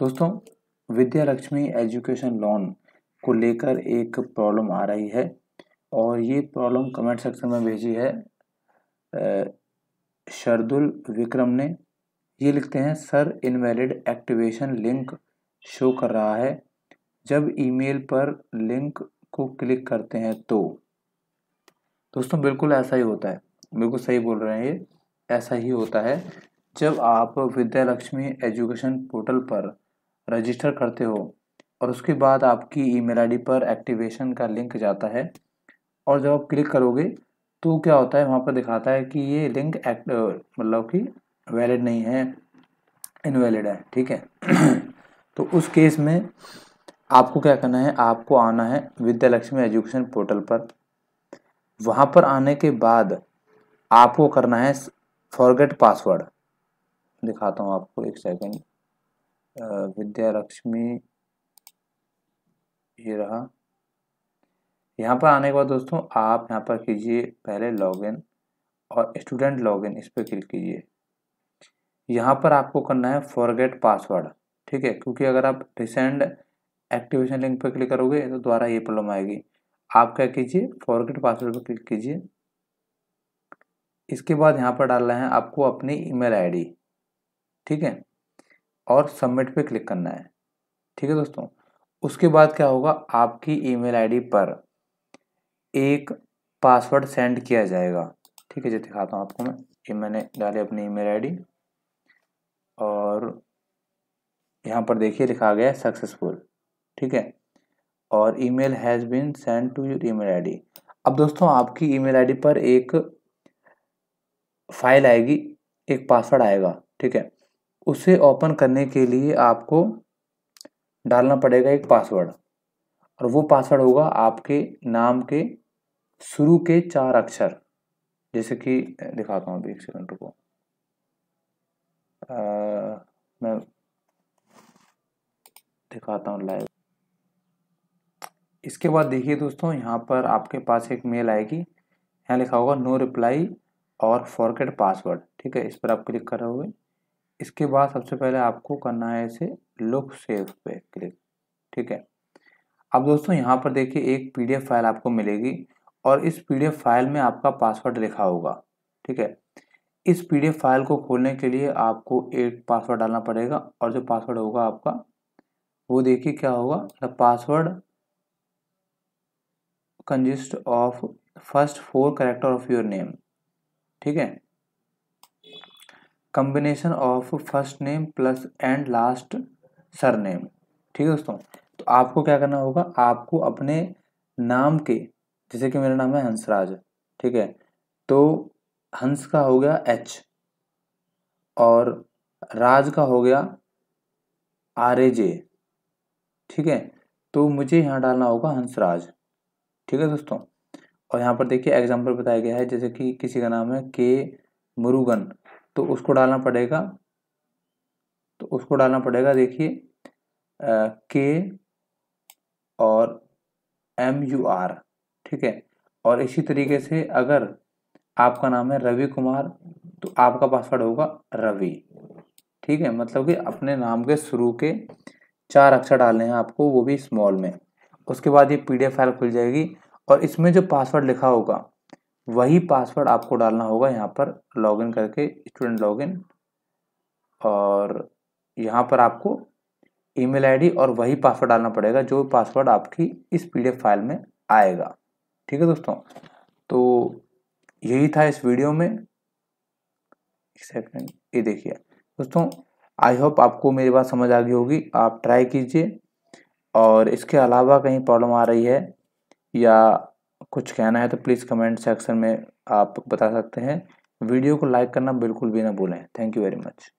दोस्तों विद्या Lakshmi education loan को लेकर एक प्रॉब्लम आ रही है और ये प्रॉब्लम कमेंट सेक्शन में भेजी है शरदुल विक्रम ने ये लिखते हैं sir invalid activation link show कर रहा है जब ईमेल पर लिंक को क्लिक करते हैं तो दोस्तों बिल्कुल ऐसा ही होता है बिल्कुल सही बोल रहे हैं ये ऐसा ही होता है जब आप विद्यालक्ष्मी एजुकेशन पोर्टल पर रजिस्टर करते हो और उसके बाद आपकी ईमेल आईडी पर एक्टिवेशन का लिंक जाता है और जब आप क्लिक करोगे तो क्या होता है वहाँ पर दिखाता है कि ये लिंक एक्ट मतलब कि वैलिड नहीं है इनवैलिड है ठीक है तो उस केस में आपको क्या करना है आपको आना है विद्यालक्ष्मी एजुकेशन पोर्टल पर वहाँ पर आने के बाद आपको करना है फॉरगेट पासवर्ड दिखाता हूँ आपको एक सेकेंड विद्या लक्ष्मी ये रहा यहाँ पर आने के बाद दोस्तों आप यहाँ पर कीजिए पहले लॉगिन और स्टूडेंट लॉगिन इस पर क्लिक कीजिए यहाँ पर आपको करना है फॉरगेट पासवर्ड ठीक है क्योंकि अगर आप रिसेंट एक्टिवेशन लिंक पर क्लिक करोगे तो दोबारा ये प्रॉब्लम आएगी आप क्या कीजिए फॉरगेट पासवर्ड पर क्लिक कीजिए इसके बाद यहाँ पर डालना है आपको अपनी ईमेल आईडी ठीक है और सबमिट पे क्लिक करना है ठीक है दोस्तों उसके बाद क्या होगा आपकी ईमेल आईडी पर एक पासवर्ड सेंड किया जाएगा ठीक है जी दिखाता हूँ आपको मैं ये मैंने डाली अपनी ईमेल आईडी और यहाँ पर देखिए लिखा गया है सक्सेसफुल ठीक है और email has been send to your email ID अब दोस्तों आपकी ईमेल आईडी पर एक फाइल आएगी एक पासवर्ड आएगा ठीक है उसे ओपन करने के लिए आपको डालना पड़ेगा एक पासवर्ड और वो पासवर्ड होगा आपके नाम के शुरू के चार अक्षर जैसे कि दिखाता हूँ अभी एक सेकंड को मैं दिखाता हूँ लाइव इसके बाद देखिए दोस्तों यहाँ पर आपके पास एक मेल आएगी यहाँ लिखा होगा नो रिप्लाई और फॉरगेट पासवर्ड ठीक है इस पर आप क्लिक कर रहे हो इसके बाद सबसे पहले आपको करना है इसे लुक सेव पे क्लिक ठीक है अब दोस्तों यहाँ पर देखिए एक पीडीएफ फाइल आपको मिलेगी और इस पीडीएफ फाइल में आपका पासवर्ड लिखा होगा ठीक है इस पीडीएफ फाइल को खोलने के लिए आपको एक पासवर्ड डालना पड़ेगा और जो पासवर्ड होगा आपका वो देखिए क्या होगा the password consist of first four character of your name ठीक है combination of first name plus and last surname ठीक है दोस्तों तो आपको क्या करना होगा आपको अपने नाम के जैसे कि मेरा नाम है हंसराज ठीक है तो हंस का हो गया एच और राज का हो गया आर ए जे ठीक है तो मुझे यहाँ डालना होगा हंसराज ठीक है दोस्तों और यहाँ पर देखिए एग्जाम्पल बताया गया है जैसे कि किसी का नाम है के मुरुगन तो उसको डालना पड़ेगा तो उसको डालना पड़ेगा देखिए के और एम यू आर ठीक है और इसी तरीके से अगर आपका नाम है रवि कुमार तो आपका पासवर्ड होगा रवि ठीक है मतलब कि अपने नाम के शुरू के चार अक्षर डालने हैं आपको वो भी स्मॉल में उसके बाद ये पीडीएफ फाइल खुल जाएगी और इसमें जो पासवर्ड लिखा होगा वही पासवर्ड आपको डालना होगा यहाँ पर लॉगिन करके स्टूडेंट लॉगिन और यहाँ पर आपको ईमेल आईडी और वही पासवर्ड डालना पड़ेगा जो पासवर्ड आपकी इस पीडीएफ फाइल में आएगा ठीक है दोस्तों तो यही था इस वीडियो में सेकंड सेकेंड ये देखिए दोस्तों आई होप आपको मेरी बात समझ आ गई होगी आप ट्राई कीजिए और इसके अलावा कहीं प्रॉब्लम आ रही है या कुछ कहना है तो प्लीज़ कमेंट सेक्शन में आप बता सकते हैं वीडियो को लाइक करना बिल्कुल भी ना भूलें थैंक यू वेरी मच